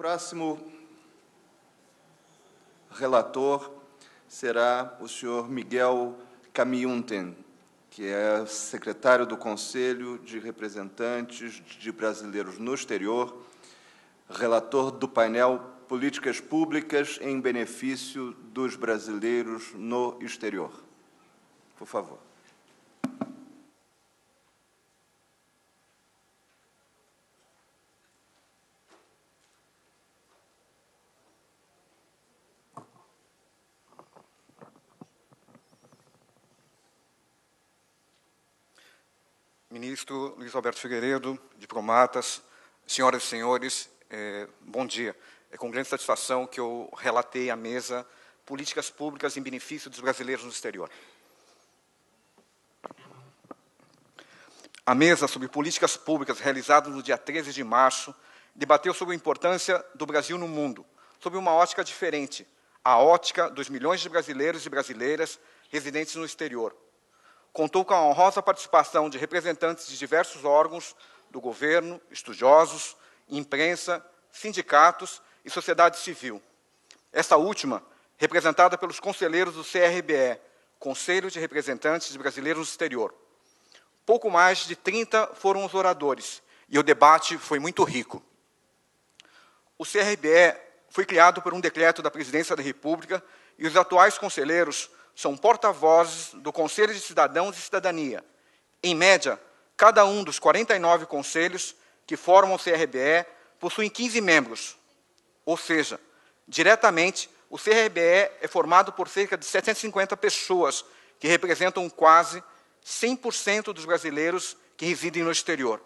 próximo relator será o senhor Miguel Camiunten, que é secretário do Conselho de Representantes de Brasileiros no Exterior, relator do painel Políticas Públicas em Benefício dos Brasileiros no Exterior. Por favor. ministro Luiz Alberto Figueiredo, diplomatas, senhoras e senhores, é, bom dia. É com grande satisfação que eu relatei à mesa políticas públicas em benefício dos brasileiros no exterior. A mesa sobre políticas públicas realizada no dia 13 de março debateu sobre a importância do Brasil no mundo, sob uma ótica diferente, a ótica dos milhões de brasileiros e brasileiras residentes no exterior, contou com a honrosa participação de representantes de diversos órgãos do governo, estudiosos, imprensa, sindicatos e sociedade civil. Esta última, representada pelos conselheiros do CRBE, Conselho de Representantes de Brasileiros no Exterior. Pouco mais de 30 foram os oradores e o debate foi muito rico. O CRBE foi criado por um decreto da Presidência da República e os atuais conselheiros são porta-vozes do Conselho de Cidadãos e Cidadania. Em média, cada um dos 49 conselhos que formam o CRBE possuem 15 membros. Ou seja, diretamente, o CRBE é formado por cerca de 750 pessoas, que representam quase 100% dos brasileiros que residem no exterior.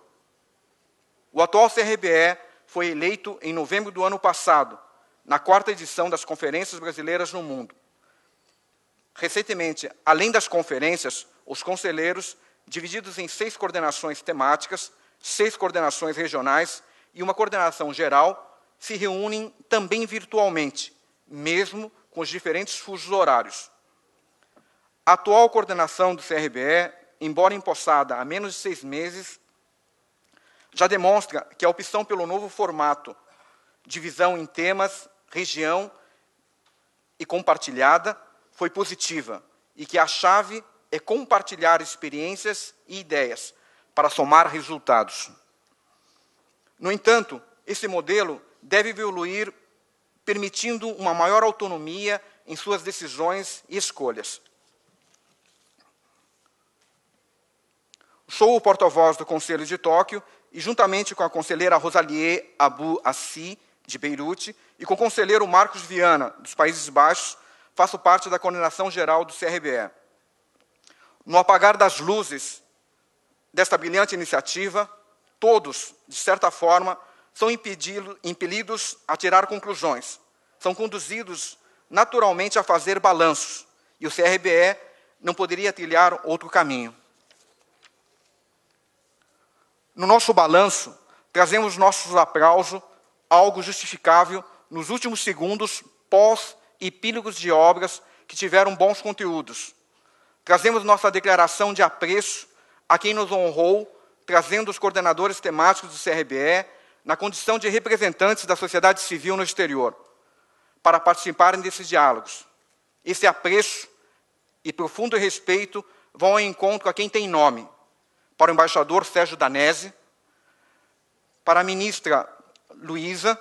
O atual CRBE foi eleito em novembro do ano passado, na quarta edição das Conferências Brasileiras no Mundo. Recentemente, além das conferências, os conselheiros, divididos em seis coordenações temáticas, seis coordenações regionais e uma coordenação geral, se reúnem também virtualmente, mesmo com os diferentes fusos horários. A atual coordenação do CRBE, embora empossada há menos de seis meses, já demonstra que a opção pelo novo formato, divisão em temas, região e compartilhada, foi positiva e que a chave é compartilhar experiências e ideias para somar resultados. No entanto, esse modelo deve evoluir permitindo uma maior autonomia em suas decisões e escolhas. Sou o porta-voz do Conselho de Tóquio e, juntamente com a conselheira Rosalie Abu Assi, de Beirute, e com o conselheiro Marcos Viana, dos Países Baixos, faço parte da coordenação geral do CRBE. No apagar das luzes desta brilhante iniciativa, todos, de certa forma, são impedido, impelidos a tirar conclusões, são conduzidos naturalmente a fazer balanços, e o CRBE não poderia trilhar outro caminho. No nosso balanço, trazemos nossos aplausos, algo justificável, nos últimos segundos pós epílogos de obras que tiveram bons conteúdos. Trazemos nossa declaração de apreço a quem nos honrou, trazendo os coordenadores temáticos do CRBE na condição de representantes da sociedade civil no exterior, para participarem desses diálogos. Esse apreço e profundo respeito vão ao encontro a quem tem nome, para o embaixador Sérgio Danese, para a ministra Luísa,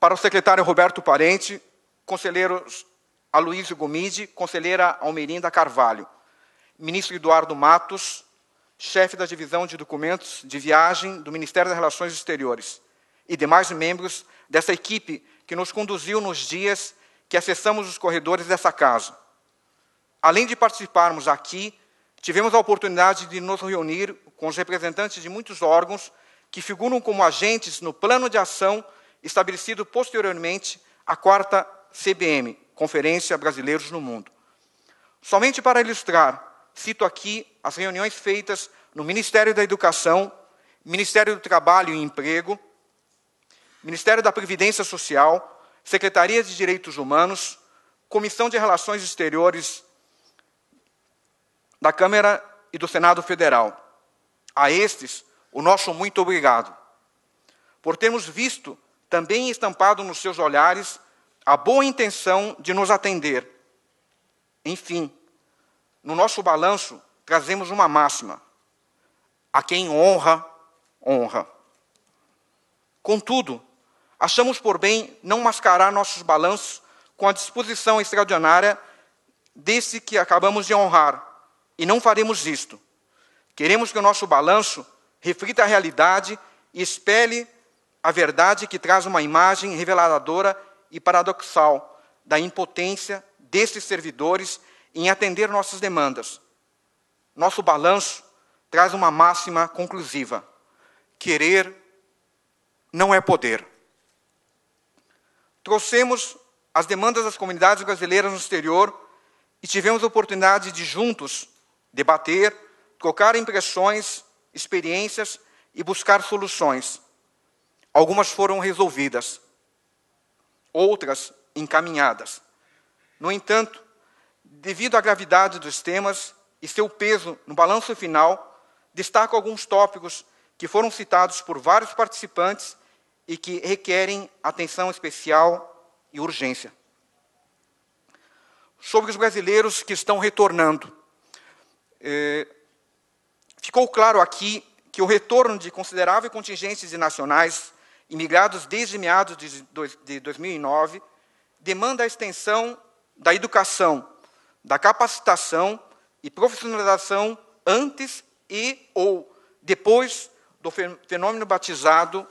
para o secretário Roberto Parente, conselheiros Aloysio Gomide, conselheira Almerinda Carvalho, ministro Eduardo Matos, chefe da divisão de documentos de viagem do Ministério das Relações Exteriores, e demais membros dessa equipe que nos conduziu nos dias que acessamos os corredores dessa casa. Além de participarmos aqui, tivemos a oportunidade de nos reunir com os representantes de muitos órgãos que figuram como agentes no plano de ação estabelecido posteriormente a quarta CBM, Conferência Brasileiros no Mundo. Somente para ilustrar, cito aqui as reuniões feitas no Ministério da Educação, Ministério do Trabalho e Emprego, Ministério da Previdência Social, Secretaria de Direitos Humanos, Comissão de Relações Exteriores da Câmara e do Senado Federal. A estes, o nosso muito obrigado por termos visto também estampado nos seus olhares a boa intenção de nos atender. Enfim, no nosso balanço, trazemos uma máxima: a quem honra, honra. Contudo, achamos por bem não mascarar nossos balanços com a disposição extraordinária desse que acabamos de honrar, e não faremos isto. Queremos que o nosso balanço reflita a realidade e espelhe a verdade que traz uma imagem reveladora e paradoxal da impotência desses servidores em atender nossas demandas. Nosso balanço traz uma máxima conclusiva: querer não é poder. Trouxemos as demandas das comunidades brasileiras no exterior e tivemos a oportunidade de juntos debater, trocar impressões, experiências e buscar soluções. Algumas foram resolvidas, outras encaminhadas. No entanto, devido à gravidade dos temas e seu peso no balanço final, destaco alguns tópicos que foram citados por vários participantes e que requerem atenção especial e urgência. Sobre os brasileiros que estão retornando. Eh, ficou claro aqui que o retorno de consideráveis contingências de nacionais imigrados desde meados de 2009, demanda a extensão da educação, da capacitação e profissionalização antes e ou depois do fenômeno batizado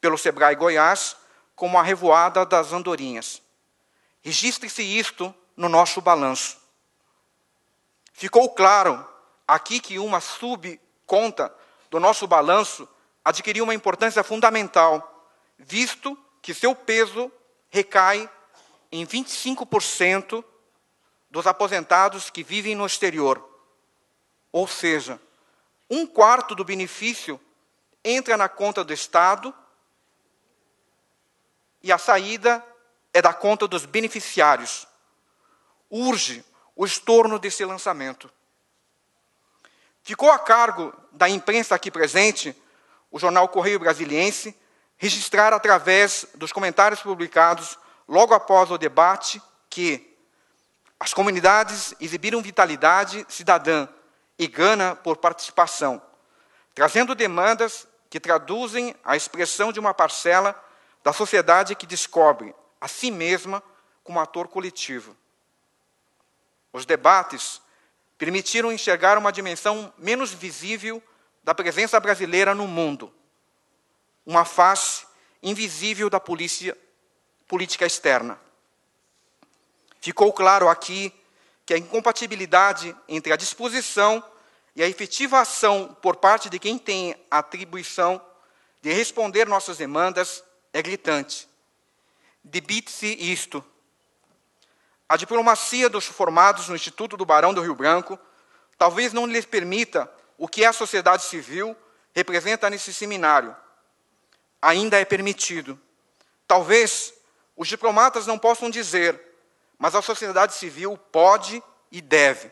pelo Sebrae Goiás como a revoada das andorinhas. Registre-se isto no nosso balanço. Ficou claro aqui que uma subconta do nosso balanço adquiriu uma importância fundamental visto que seu peso recai em 25% dos aposentados que vivem no exterior. Ou seja, um quarto do benefício entra na conta do Estado e a saída é da conta dos beneficiários. Urge o estorno desse lançamento. Ficou a cargo da imprensa aqui presente, o jornal Correio Brasiliense, registrar através dos comentários publicados logo após o debate que as comunidades exibiram vitalidade cidadã e gana por participação, trazendo demandas que traduzem a expressão de uma parcela da sociedade que descobre a si mesma como ator coletivo. Os debates permitiram enxergar uma dimensão menos visível da presença brasileira no mundo uma face invisível da polícia, política externa. Ficou claro aqui que a incompatibilidade entre a disposição e a efetiva ação por parte de quem tem a atribuição de responder nossas demandas é gritante. Debite-se isto. A diplomacia dos formados no Instituto do Barão do Rio Branco talvez não lhes permita o que a sociedade civil representa nesse seminário, ainda é permitido. Talvez os diplomatas não possam dizer, mas a sociedade civil pode e deve.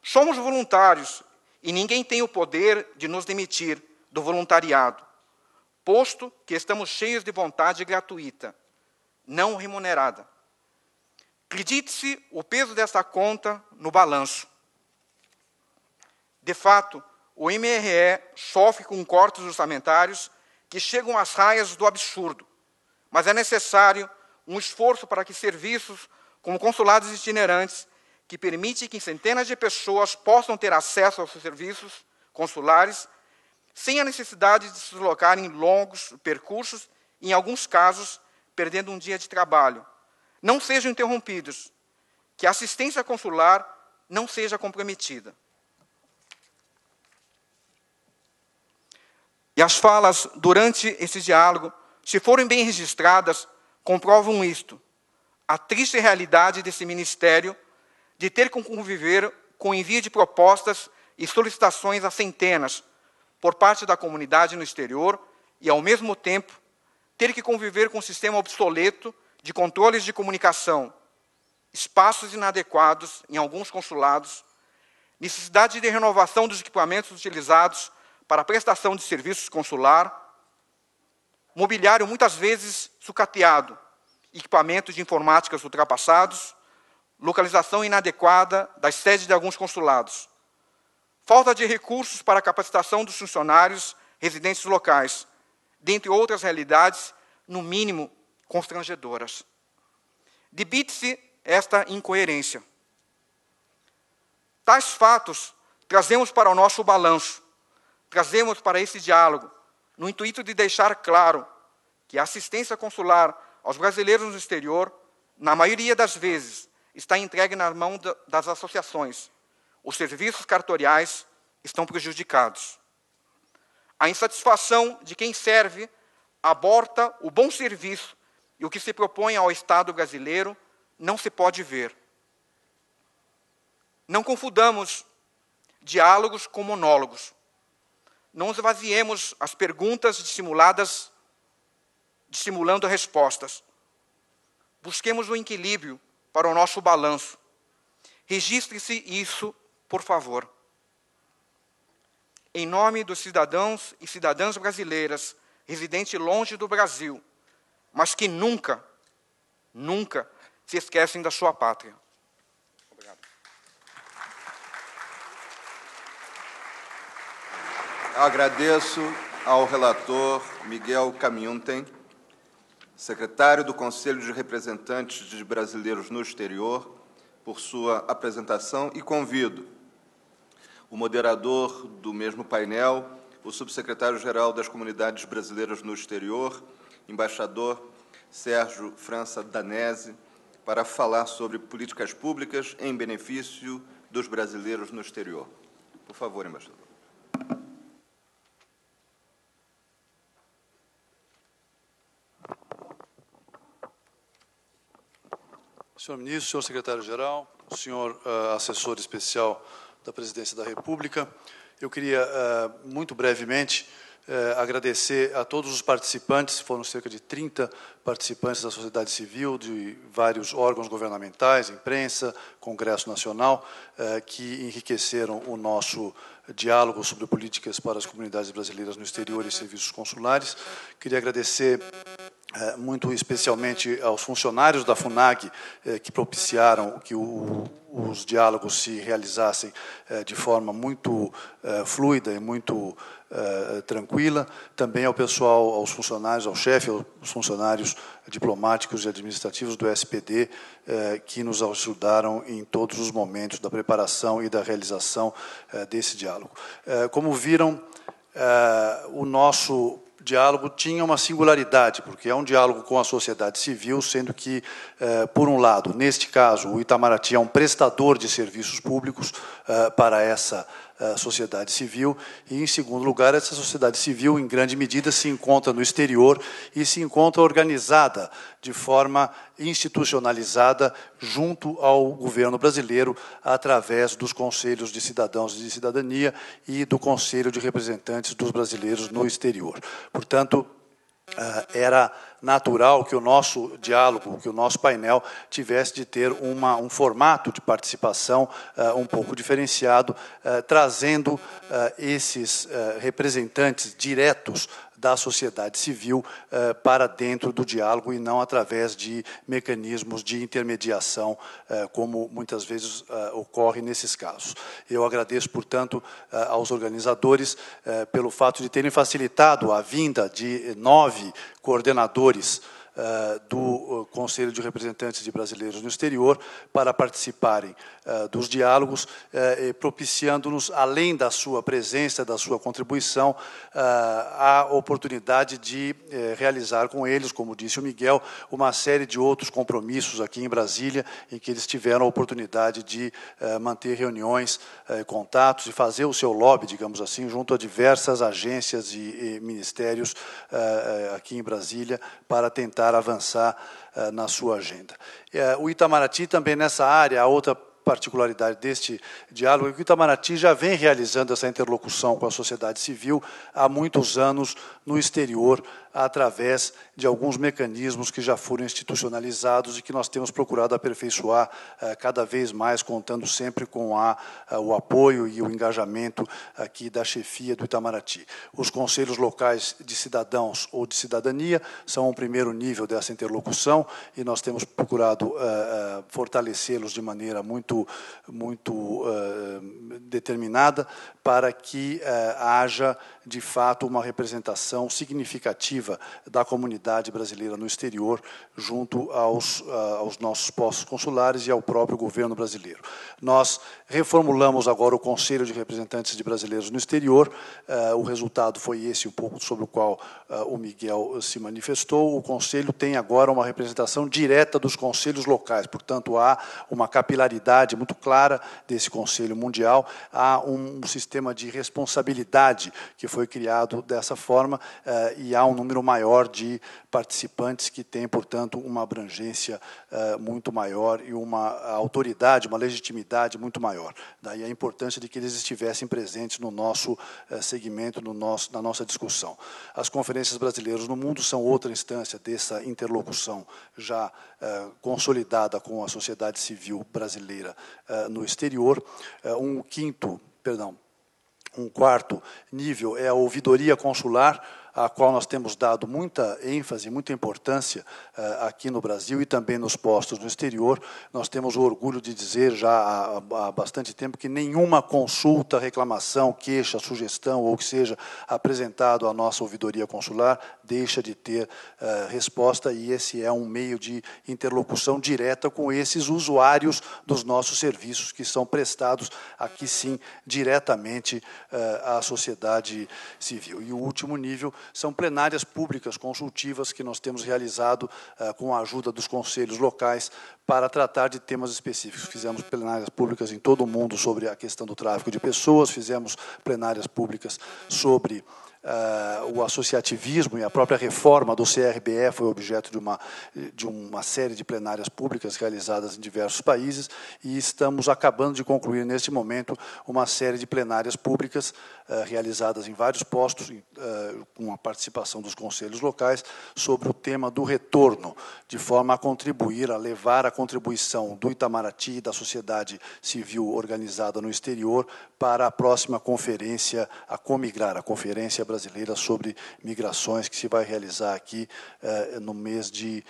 Somos voluntários e ninguém tem o poder de nos demitir do voluntariado, posto que estamos cheios de vontade gratuita, não remunerada. Acredite-se o peso desta conta no balanço. De fato, o MRE sofre com cortes orçamentários que chegam às raias do absurdo, mas é necessário um esforço para que serviços como consulados itinerantes, que permitem que centenas de pessoas possam ter acesso aos serviços consulares, sem a necessidade de se deslocar em longos percursos, em alguns casos, perdendo um dia de trabalho, não sejam interrompidos, que a assistência consular não seja comprometida. E as falas durante esse diálogo, se forem bem registradas, comprovam isto: a triste realidade desse ministério de ter que conviver com envio de propostas e solicitações a centenas por parte da comunidade no exterior e, ao mesmo tempo, ter que conviver com um sistema obsoleto de controles de comunicação, espaços inadequados em alguns consulados, necessidade de renovação dos equipamentos utilizados para prestação de serviços consular, mobiliário muitas vezes sucateado, equipamentos de informáticas ultrapassados, localização inadequada das sedes de alguns consulados, falta de recursos para a capacitação dos funcionários residentes locais, dentre outras realidades, no mínimo constrangedoras. Debite-se esta incoerência. Tais fatos trazemos para o nosso balanço, trazemos para esse diálogo, no intuito de deixar claro que a assistência consular aos brasileiros no exterior, na maioria das vezes, está entregue na mão das associações. Os serviços cartoriais estão prejudicados. A insatisfação de quem serve aborta o bom serviço e o que se propõe ao Estado brasileiro não se pode ver. Não confundamos diálogos com monólogos não esvaziemos as perguntas dissimuladas, dissimulando respostas. Busquemos o um equilíbrio para o nosso balanço. Registre-se isso, por favor. Em nome dos cidadãos e cidadãs brasileiras residentes longe do Brasil, mas que nunca, nunca se esquecem da sua pátria. agradeço ao relator Miguel Camiuntem, secretário do Conselho de Representantes de Brasileiros no Exterior, por sua apresentação e convido o moderador do mesmo painel, o subsecretário-geral das Comunidades Brasileiras no Exterior, embaixador Sérgio França Danese, para falar sobre políticas públicas em benefício dos brasileiros no exterior. Por favor, embaixador. Senhor ministro, senhor secretário-geral, senhor uh, assessor especial da Presidência da República, eu queria, uh, muito brevemente, uh, agradecer a todos os participantes, foram cerca de 30 participantes da sociedade civil, de vários órgãos governamentais, imprensa, Congresso Nacional, eh, que enriqueceram o nosso diálogo sobre políticas para as comunidades brasileiras no exterior e serviços consulares. Queria agradecer é, muito especialmente aos funcionários da Funag é, que propiciaram que os diálogos se realizassem é, de forma muito fluida e muito tranquila, também ao pessoal, aos funcionários, ao chefe, aos funcionários diplomáticos e administrativos do SPD, que nos ajudaram em todos os momentos da preparação e da realização desse diálogo. Como viram, o nosso diálogo tinha uma singularidade, porque é um diálogo com a sociedade civil, sendo que, eh, por um lado, neste caso, o Itamaraty é um prestador de serviços públicos eh, para essa a sociedade civil. E, em segundo lugar, essa sociedade civil, em grande medida, se encontra no exterior e se encontra organizada de forma institucionalizada junto ao governo brasileiro, através dos conselhos de cidadãos e de cidadania e do Conselho de Representantes dos Brasileiros no exterior. Portanto, ah, era natural que o nosso diálogo, que o nosso painel tivesse de ter uma, um formato de participação uh, um pouco diferenciado, uh, trazendo uh, esses representantes diretos da sociedade civil eh, para dentro do diálogo e não através de mecanismos de intermediação, eh, como muitas vezes eh, ocorre nesses casos. Eu agradeço, portanto, eh, aos organizadores eh, pelo fato de terem facilitado a vinda de nove coordenadores eh, do eh, Conselho de Representantes de Brasileiros no Exterior para participarem eh, dos diálogos, propiciando-nos, além da sua presença, da sua contribuição, a oportunidade de realizar com eles, como disse o Miguel, uma série de outros compromissos aqui em Brasília, em que eles tiveram a oportunidade de manter reuniões, contatos e fazer o seu lobby, digamos assim, junto a diversas agências e ministérios aqui em Brasília, para tentar tentar avançar uh, na sua agenda. Uh, o Itamaraty também nessa área, a outra particularidade deste diálogo é que o Itamaraty já vem realizando essa interlocução com a sociedade civil há muitos anos no exterior através de alguns mecanismos que já foram institucionalizados e que nós temos procurado aperfeiçoar eh, cada vez mais, contando sempre com a, eh, o apoio e o engajamento aqui da chefia do Itamaraty. Os conselhos locais de cidadãos ou de cidadania são o primeiro nível dessa interlocução e nós temos procurado eh, fortalecê-los de maneira muito, muito determinada para que haja, de fato, uma representação significativa ativa da comunidade brasileira no exterior, junto aos, ah, aos nossos postos consulares e ao próprio governo brasileiro. Nós reformulamos agora o Conselho de Representantes de Brasileiros no Exterior, ah, o resultado foi esse um pouco sobre o qual ah, o Miguel se manifestou. O Conselho tem agora uma representação direta dos conselhos locais, portanto, há uma capilaridade muito clara desse Conselho Mundial, há um sistema de responsabilidade que foi criado dessa forma e há um número número maior de participantes que tem, portanto, uma abrangência eh, muito maior e uma autoridade, uma legitimidade muito maior. Daí a importância de que eles estivessem presentes no nosso eh, segmento, no nosso, na nossa discussão. As conferências brasileiras no mundo são outra instância dessa interlocução já eh, consolidada com a sociedade civil brasileira no exterior. um quinto, perdão, um quarto nível é a ouvidoria consular, a qual nós temos dado muita ênfase, muita importância eh, aqui no Brasil e também nos postos no exterior. Nós temos o orgulho de dizer já há, há bastante tempo que nenhuma consulta, reclamação, queixa, sugestão ou que seja apresentado à nossa ouvidoria consular deixa de ter eh, resposta e esse é um meio de interlocução direta com esses usuários dos nossos serviços que são prestados aqui sim diretamente eh, à sociedade civil. E o último nível são plenárias públicas consultivas que nós temos realizado eh, com a ajuda dos conselhos locais para tratar de temas específicos. Fizemos plenárias públicas em todo o mundo sobre a questão do tráfico de pessoas, fizemos plenárias públicas sobre uh, o associativismo e a própria reforma do CRBE foi objeto de uma, de uma série de plenárias públicas realizadas em diversos países e estamos acabando de concluir, neste momento, uma série de plenárias públicas uh, realizadas em vários postos, uh, com a participação dos conselhos locais, sobre o tema do retorno, de forma a contribuir, a levar a contribuição do Itamaraty e da sociedade civil organizada no exterior para a próxima conferência, a Comigrar, a Conferência Brasileira sobre Migrações, que se vai realizar aqui eh, no mês de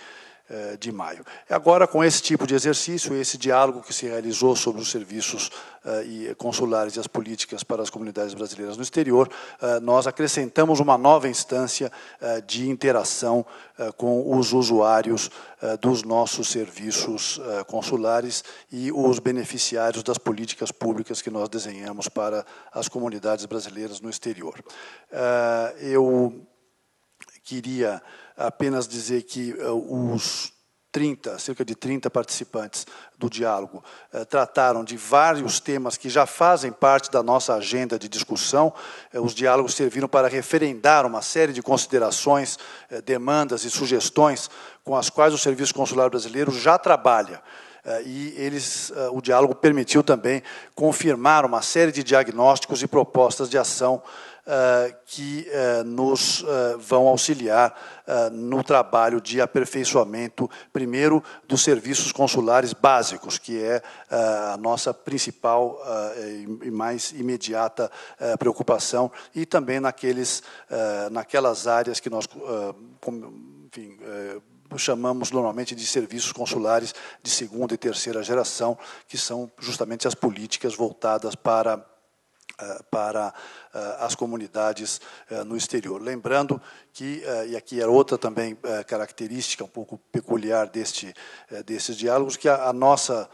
eh, de maio. Agora, com esse tipo de exercício, esse diálogo que se realizou sobre os serviços eh, consulares e as políticas para as comunidades brasileiras no exterior, eh, nós acrescentamos uma nova instância de interação com os usuários dos nossos serviços consulares e os beneficiários das políticas públicas que nós desenhamos para as comunidades brasileiras no exterior. Eu queria apenas dizer que eh, os 30, cerca de 30 participantes do diálogo eh, trataram de vários temas que já fazem parte da nossa agenda de discussão. Eh, os diálogos serviram para referendar uma série de considerações, demandas e sugestões com as quais o Serviço Consular Brasileiro já trabalha. E eles, o diálogo permitiu também confirmar uma série de diagnósticos e propostas de ação eh, que eh, nos eh, vão auxiliar no trabalho de aperfeiçoamento, primeiro, dos serviços consulares básicos, que é a nossa principal e mais imediata preocupação, e também naqueles, naquelas áreas que nós enfim, chamamos normalmente de serviços consulares de segunda e terceira geração, que são justamente as políticas voltadas para eh, para eh, as comunidades eh, no exterior. Lembrando que, e aqui é outra também característica um pouco peculiar deste, desses diálogos, que a, nossa,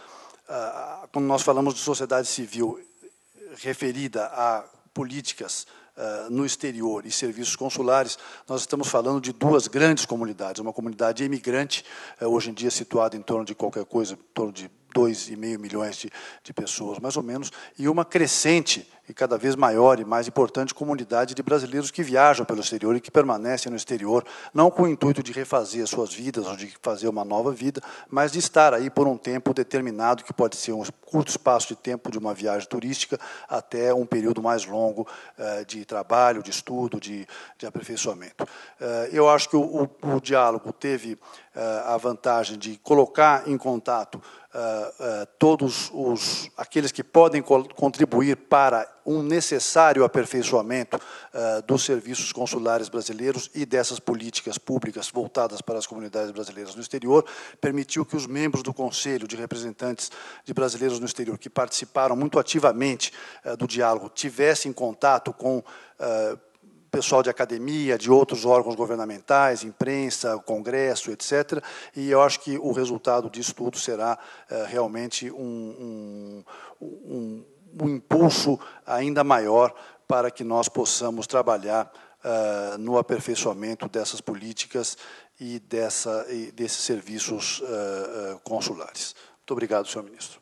quando nós falamos de sociedade civil referida a políticas no exterior e serviços consulares, nós estamos falando de duas grandes comunidades. Uma comunidade imigrante, hoje em dia situada em torno de qualquer coisa, em torno de 2,5 milhões de, de pessoas, mais ou menos, e uma crescente e cada vez maior e mais importante comunidade de brasileiros que viajam pelo exterior e que permanecem no exterior, não com o intuito de refazer as suas vidas ou de fazer uma nova vida, mas de estar aí por um tempo determinado, que pode ser um curto espaço de tempo de uma viagem turística até um período mais longo eh, de trabalho, de estudo, de, de aperfeiçoamento. Eh, eu acho que o, o, o diálogo teve eh, a vantagem de colocar em contato ah, ah, todos os, aqueles que podem contribuir para um necessário aperfeiçoamento ah, dos serviços consulares brasileiros e dessas políticas públicas voltadas para as comunidades brasileiras no exterior, permitiu que os membros do Conselho de Representantes de Brasileiros no Exterior, que participaram muito ativamente do diálogo, tivessem contato com pessoal de academia, de outros órgãos governamentais, imprensa, congresso, etc. E eu acho que o resultado disso tudo será eh, realmente um, um, um, um impulso ainda maior para que nós possamos trabalhar Uh, no aperfeiçoamento dessas políticas e, dessa, e desses serviços uh, consulares. Muito obrigado, senhor ministro.